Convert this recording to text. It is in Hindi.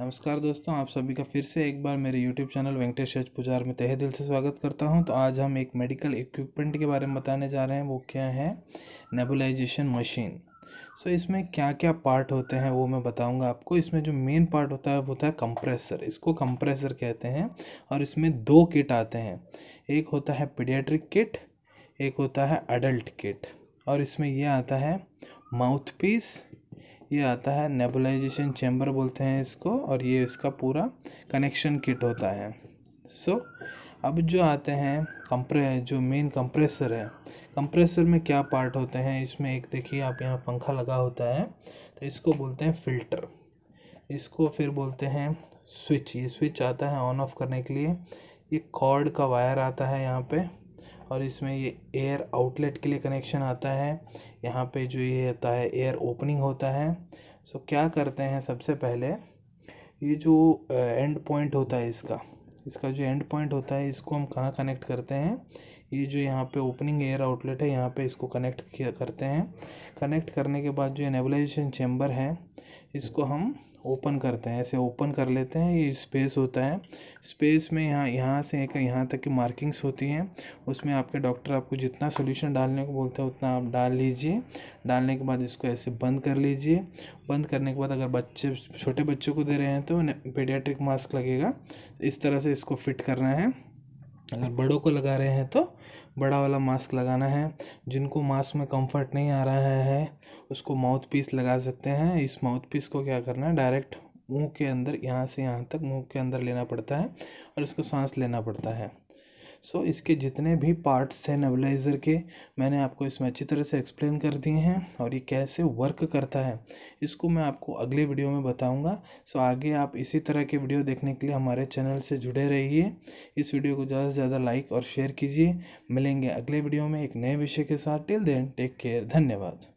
नमस्कार दोस्तों आप सभी का फिर से एक बार मेरे YouTube चैनल वेंकटेश पुजार में तहे दिल से स्वागत करता हूं तो आज हम एक मेडिकल इक्विपमेंट के बारे में बताने जा रहे हैं वो क्या है नेबुलाइजेशन मशीन सो इसमें क्या क्या पार्ट होते हैं वो मैं बताऊंगा आपको इसमें जो मेन पार्ट होता है वो होता है कंप्रेसर इसको कंप्रेसर कहते हैं और इसमें दो किट आते हैं एक होता है पीडियाट्रिक किट एक होता है अडल्ट किट और इसमें यह आता है माउथ पीस ये आता है नेबुलाइजेशन चैम्बर बोलते हैं इसको और ये इसका पूरा कनेक्शन किट होता है सो so, अब जो आते हैं कंप्रे जो मेन कंप्रेसर है कंप्रेसर में क्या पार्ट होते हैं इसमें एक देखिए आप यहाँ पंखा लगा होता है तो इसको बोलते हैं फिल्टर इसको फिर बोलते हैं स्विच ये स्विच आता है ऑन ऑफ करने के लिए ये कॉर्ड का वायर आता है यहाँ पे और इसमें ये एयर आउटलेट के लिए कनेक्शन आता है यहाँ पे जो ये होता है एयर ओपनिंग होता है सो क्या करते हैं सबसे पहले ये जो एंड पॉइंट होता है इसका इसका जो एंड पॉइंट होता है इसको हम कहाँ कनेक्ट करते हैं ये जो यहाँ पे ओपनिंग एयर आउटलेट है यहाँ पे इसको कनेक्ट करते हैं कनेक्ट करने के बाद जो एनेबलाइजेशन चैम्बर है इसको हम ओपन करते हैं ऐसे ओपन कर लेते हैं ये स्पेस होता है स्पेस में यहाँ यहाँ से एक यहाँ तक की मार्किंग्स होती हैं उसमें आपके डॉक्टर आपको जितना सोल्यूशन डालने को बोलते हैं उतना आप डाल लीजिए डालने के बाद इसको ऐसे बंद कर लीजिए बंद करने के बाद अगर बच्चे छोटे बच्चों को दे रहे हैं तो पेडियाट्रिक मास्क लगेगा इस तरह से इसको फिट करना है अगर बड़ों को लगा रहे हैं तो बड़ा वाला मास्क लगाना है जिनको मास्क में कंफर्ट नहीं आ रहा है उसको माउथ पीस लगा सकते हैं इस माउथ पीस को क्या करना है डायरेक्ट मुंह के अंदर यहाँ से यहाँ तक मुंह के अंदर लेना पड़ता है और इसको सांस लेना पड़ता है सो इसके जितने भी पार्ट्स थे नेबुलाइज़र के मैंने आपको इसमें अच्छी तरह से एक्सप्लेन कर दिए हैं और ये कैसे वर्क करता है इसको मैं आपको अगले वीडियो में बताऊंगा सो आगे आप इसी तरह के वीडियो देखने के लिए हमारे चैनल से जुड़े रहिए इस वीडियो को ज़्यादा से ज़्यादा लाइक और शेयर कीजिए मिलेंगे अगले वीडियो में एक नए विषय के साथ टिल देन टेक केयर धन्यवाद